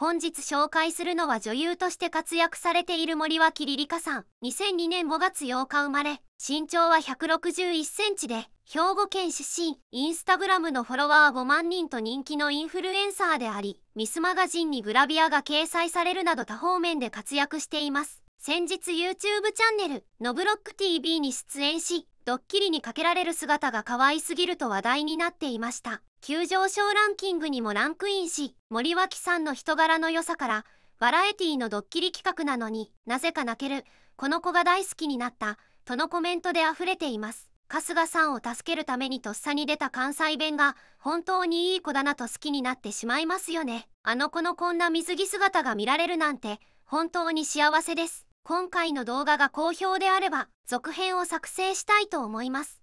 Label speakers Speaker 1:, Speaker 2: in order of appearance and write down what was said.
Speaker 1: 本日紹介するのは女優として活躍されている森脇りりかさん。2002年5月8日生まれ、身長は161センチで、兵庫県出身、インスタグラムのフォロワー5万人と人気のインフルエンサーであり、ミスマガジンにグラビアが掲載されるなど多方面で活躍しています。先日 YouTube チャンネル、のブロック TV に出演し、ドッキリにかけられる姿が可愛すぎると話題になっていました。急上昇ランキングにもランクインし森脇さんの人柄の良さからバラエティーのドッキリ企画なのになぜか泣けるこの子が大好きになったとのコメントで溢れています春日さんを助けるためにとっさに出た関西弁が本当にいい子だなと好きになってしまいますよねあの子のこんな水着姿が見られるなんて本当に幸せです今回の動画が好評であれば続編を作成したいと思います